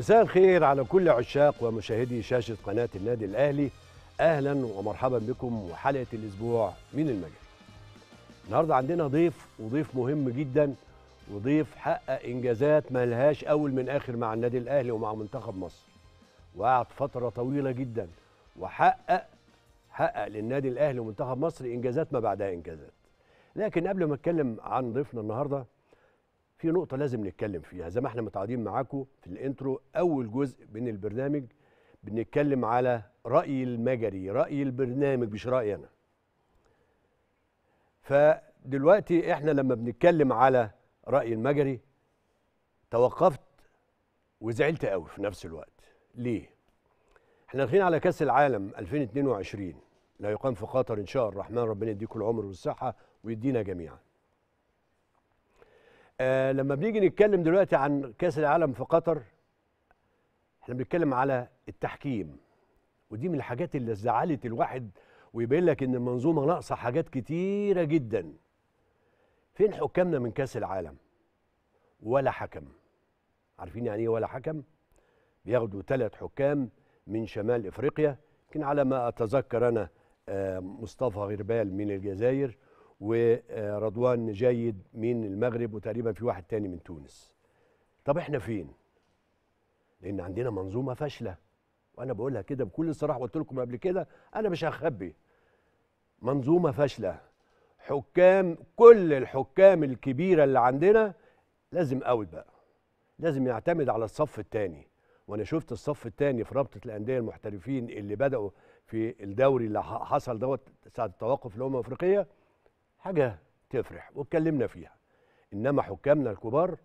مساء الخير على كل عشاق ومشاهدي شاشة قناة النادي الأهلي أهلا ومرحبا بكم وحلقة الأسبوع من المجال النهاردة عندنا ضيف وضيف مهم جدا وضيف حقق إنجازات ملهاش أول من آخر مع النادي الأهلي ومع منتخب مصر وقعد فترة طويلة جدا وحقق حقق للنادي الأهلي ومنتخب مصر إنجازات ما بعدها إنجازات لكن قبل ما أتكلم عن ضيفنا النهارده في نقطه لازم نتكلم فيها زي ما احنا متعودين معاكم في الانترو اول جزء من البرنامج بنتكلم على راي المجري راي البرنامج مش رايي انا فدلوقتي احنا لما بنتكلم على راي المجري توقفت وزعلت قوي في نفس الوقت ليه احنا داخلين على كاس العالم 2022 لا يقام في قطر ان شاء الله الرحمن ربنا يديكم العمر والصحه ويدينا جميعا آه لما بنيجي نتكلم دلوقتي عن كاس العالم في قطر احنا بنتكلم على التحكيم ودي من الحاجات اللي زعلت الواحد ويبين لك ان المنظومه ناقصه حاجات كتيره جدا فين حكامنا من كاس العالم ولا حكم عارفين يعني ايه ولا حكم بياخدوا ثلاث حكام من شمال افريقيا يمكن على ما اتذكر انا آه، مصطفى غربال من الجزائر ورضوان جيد من المغرب وتقريبا في واحد تاني من تونس طب احنا فين لان عندنا منظومه فاشله وانا بقولها كده بكل صراحه قلت لكم قبل كده انا مش هخبي منظومه فاشله حكام كل الحكام الكبيره اللي عندنا لازم اوت بقى لازم يعتمد على الصف الثاني وانا شفت الصف الثاني في رابطه الانديه المحترفين اللي بداوا في الدوري اللي حصل دوت ساعه التوقف الامم الافريقيه حاجه تفرح واتكلمنا فيها انما حكامنا الكبار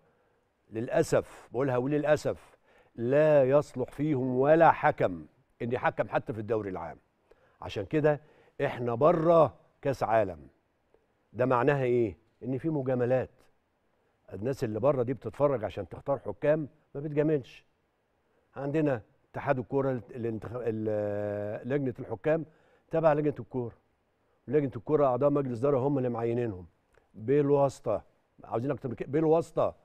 للاسف بقولها وللاسف لا يصلح فيهم ولا حكم ان يحكم حتى في الدوري العام عشان كده احنا بره كاس عالم ده معناها ايه ان في مجاملات الناس اللي بره دي بتتفرج عشان تختار حكام ما بتجاملش عندنا اتحاد الكوره لجنه الحكام تبع لجنه الكوره لجنه الكره اعضاء مجلس اداره هم اللي معينينهم بالواسطه عاوزين اكتر من كده بالواسطه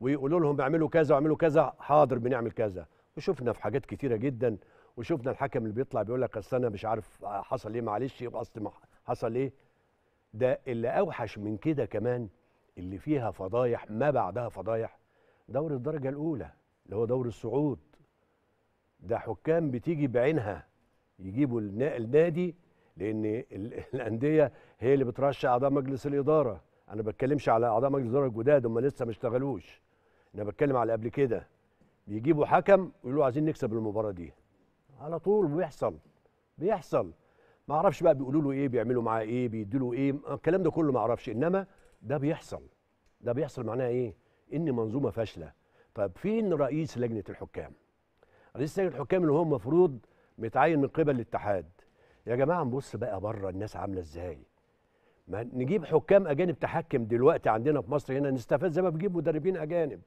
ويقولوا لهم اعملوا كذا واعملوا كذا حاضر بنعمل كذا وشفنا في حاجات كتيره جدا وشفنا الحكم اللي بيطلع بيقول لك اصل انا مش عارف حصل ايه معلش يبقى اصل حصل ايه ده اللي اوحش من كده كمان اللي فيها فضايح ما بعدها فضايح دوري الدرجه الاولى اللي هو دوري الصعود ده حكام بتيجي بعينها يجيبوا النادي لان الانديه هي اللي بترشح اعضاء مجلس الاداره انا ما بتكلمش على اعضاء مجلس الاداره الجداد هم لسه ما اشتغلوش انا بتكلم على قبل كده بيجيبوا حكم ويقولوا عايزين نكسب المباراه دي على طول بيحصل بيحصل ما اعرفش بقى بيقولوا له ايه بيعملوا معاه ايه بيدوا له ايه آه، الكلام ده كله ما اعرفش انما ده بيحصل ده بيحصل معناه ايه ان منظومه فاشله طب فين رئيس لجنه الحكام رئيس لجنه الحكام اللي هو المفروض متعين من قبل الاتحاد يا جماعه نبص بقى بره الناس عامله ازاي ما نجيب حكام اجانب تحكم دلوقتي عندنا في مصر هنا نستفاد زي ما بنجيب مدربين اجانب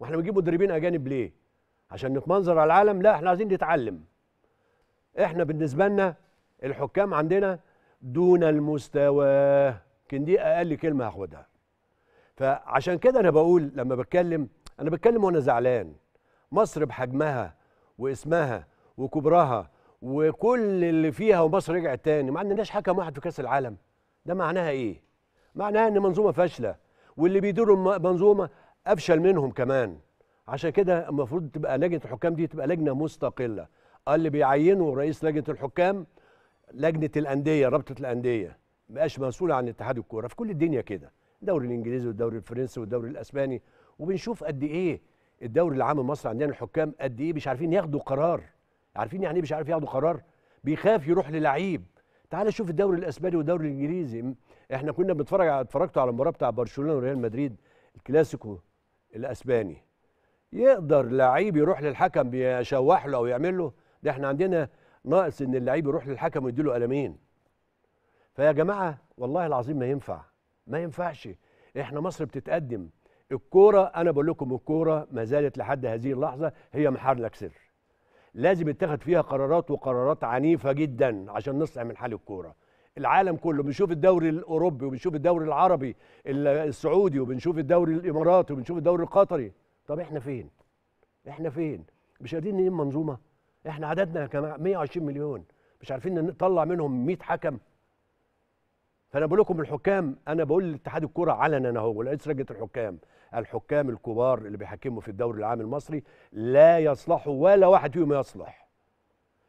واحنا بنجيب مدربين اجانب ليه عشان نتمنظر على العالم لا احنا عايزين نتعلم احنا بالنسبه لنا الحكام عندنا دون المستوى كان دي اقل كلمه هاخدها فعشان كده انا بقول لما بتكلم انا بتكلم وانا زعلان مصر بحجمها واسمها وكبرها وكل اللي فيها ومصر رجعت تاني ما عندناش حكم واحد في كاس العالم ده معناها ايه معناها ان منظومه فاشله واللي بيديروا منظومه افشل منهم كمان عشان كده المفروض تبقى لجنه الحكام دي تبقى لجنه مستقله اللي بيعينوا رئيس لجنه الحكام لجنه الانديه رابطه الانديه مبقاش مسؤول عن اتحاد الكوره في كل الدنيا كده الدوري الانجليزي والدوري الفرنسي والدوري الاسباني وبنشوف قد ايه الدوري العام المصري عندنا الحكام قد ايه مش عارفين ياخدوا قرار عارفين يعني ايه مش عارف ياخدوا قرار بيخاف يروح للعيب تعال شوف الدوري الاسباني والدوري الانجليزي احنا كنا بنتفرج اتفرجتوا على المباراه بتاع برشلونه وريال مدريد الكلاسيكو الاسباني يقدر لعيب يروح للحكم يشوح له او يعمل له ده احنا عندنا ناقص ان اللعيب يروح للحكم ويديله قلمين فيا جماعه والله العظيم ما ينفع ما ينفعش احنا مصر بتتقدم الكوره انا بقول لكم الكوره ما زالت لحد هذه اللحظه هي محرك سر لازم يتخذ فيها قرارات وقرارات عنيفه جدا عشان نصلح من حال الكوره العالم كله بنشوف الدوري الاوروبي وبنشوف الدوري العربي السعودي وبنشوف الدوري الاماراتي وبنشوف الدوري القطري طب احنا فين احنا فين مش قادرين نلم منظومه احنا عددنا كمان 120 مليون مش عارفين نطلع منهم 100 حكم فانا بقول لكم الحكام انا بقول لاتحاد الكوره علنا انا اهو رئيس لجنه الحكام الحكام الكبار اللي بيحكموا في الدوري العام المصري لا يصلحوا ولا واحد فيهم يصلح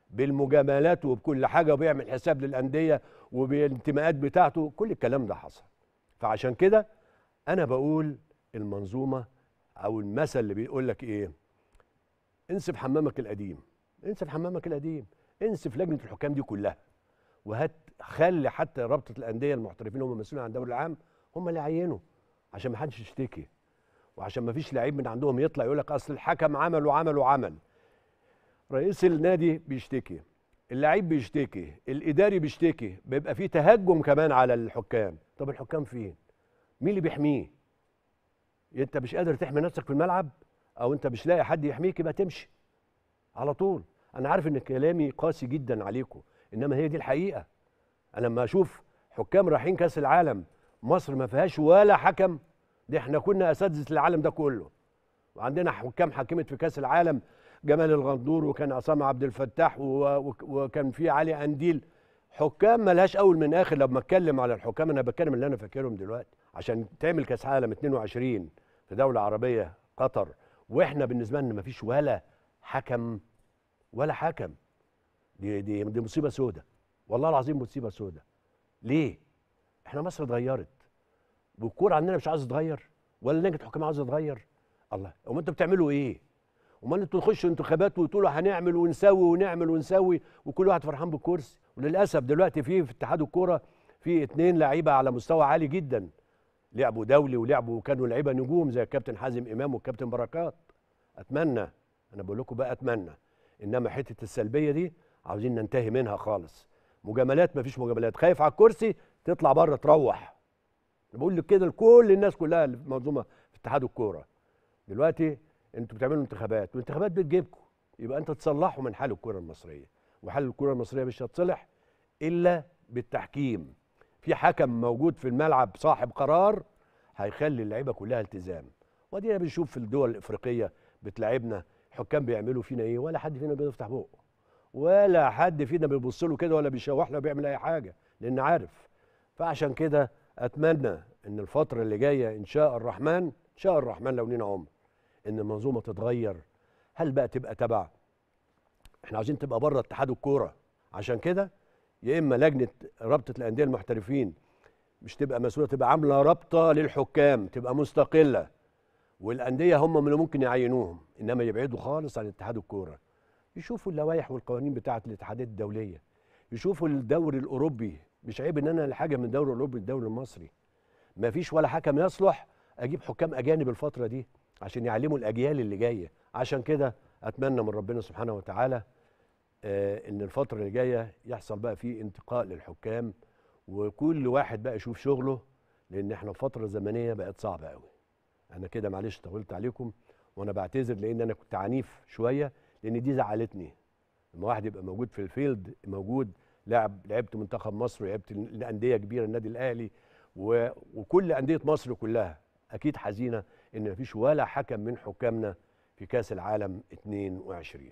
بالمجاملات وبكل حاجه وبيعمل حساب للانديه وبالانتماءات بتاعته كل الكلام ده حصل فعشان كده انا بقول المنظومه او المثل اللي بيقول لك ايه انسف حمامك القديم انسف حمامك القديم انسف لجنه الحكام دي كلها وهتخلي حتى رابطه الانديه المحترفين هم المسؤولين عن الدوري العام هم اللي عينوا عشان ما حدش يشتكي وعشان ما فيش لعيب من عندهم يطلع يقول لك اصل الحكم عمل وعمل وعمل رئيس النادي بيشتكي اللعيب بيشتكي الاداري بيشتكي بيبقى في تهجم كمان على الحكام طب الحكام فين مين اللي بيحميه انت مش قادر تحمي نفسك في الملعب او انت مش لاقي حد يحميك يبقى تمشي على طول انا عارف ان كلامي قاسي جدا عليكم انما هي دي الحقيقه انا لما اشوف حكام رايحين كاس العالم مصر ما فيهاش ولا حكم دي احنا كنا اساتذه العالم ده كله وعندنا حكام حكمت في كاس العالم جمال الغندور وكان عصام عبد الفتاح وكان في علي قنديل حكام ملهاش اول من اخر لما اتكلم على الحكام انا بتكلم اللي انا فاكرهم دلوقتي عشان تعمل كاس عالم 22 في دوله عربيه قطر واحنا بالنسبه لنا مفيش ولا حكم ولا حكم دي دي, دي مصيبه سودة والله العظيم مصيبه سودة ليه احنا مصر اتغيرت والكوره عندنا مش عايزه تتغير ولا لجنه الحكام عايزه تتغير الله امال انتوا بتعملوا ايه امال انتوا تخشوا انتخابات وتقولوا هنعمل ونسوي ونعمل ونسوي وكل واحد فرحان بالكرسي وللاسف دلوقتي في في اتحاد الكوره في اتنين لعيبه على مستوى عالي جدا لعبوا دولي ولعبوا وكانوا لعيبه نجوم زي الكابتن حازم امام والكابتن بركات اتمنى انا بقول لكم بقى اتمنى انما حته السلبيه دي عاوزين ننتهي منها خالص مجاملات مفيش مجاملات خايف على الكرسي تطلع بره تروح انا بقول لك كده لكل الناس كلها اللي في منظومه في اتحاد الكوره دلوقتي انتوا بتعملوا انتخابات والانتخابات بتجيبكم يبقى انت تصلحوا من حال الكره المصريه وحال الكره المصريه مش هتصلح الا بالتحكيم في حكم موجود في الملعب صاحب قرار هيخلي اللعيبه كلها التزام ودينا بنشوف في الدول الافريقيه بتلاعبنا حكام بيعملوا فينا ايه ولا حد فينا بيفتح بقه ولا حد فينا بيبص له كده ولا بيشوح له بيعمل اي حاجه لان عارف فعشان كده اتمنى ان الفتره اللي جايه ان شاء الرحمن ان شاء الرحمن لو لينا عمر ان المنظومه تتغير هل بقى تبقى تبع احنا عايزين تبقى بره اتحاد الكوره عشان كده يا اما لجنه رابطه الانديه المحترفين مش تبقى مسؤوله تبقى عامله رابطه للحكام تبقى مستقله والانديه هم اللي ممكن يعينوهم انما يبعدوا خالص عن اتحاد الكوره يشوفوا اللوائح والقوانين بتاعه الاتحادات الدوليه يشوفوا الدوري الاوروبي مش عيب ان انا حاجه من الدوري الاوروبي للدوري المصري ما فيش ولا حكم يصلح اجيب حكام اجانب الفتره دي عشان يعلموا الاجيال اللي جايه عشان كده اتمنى من ربنا سبحانه وتعالى آه ان الفتره اللي جايه يحصل بقى فيه انتقاء للحكام وكل واحد بقى يشوف شغله لان احنا فتره زمنيه بقت صعبه قوي انا كده معلش طولت عليكم وانا بعتذر لان انا كنت عنيف شويه لان دي زعلتني لما واحد يبقى موجود في الفيلد موجود لعب لعبت منتخب مصر لعبت الانديه كبيره النادي الاهلي و... وكل انديه مصر كلها اكيد حزينه ان مفيش ولا حكم من حكامنا في كاس العالم 22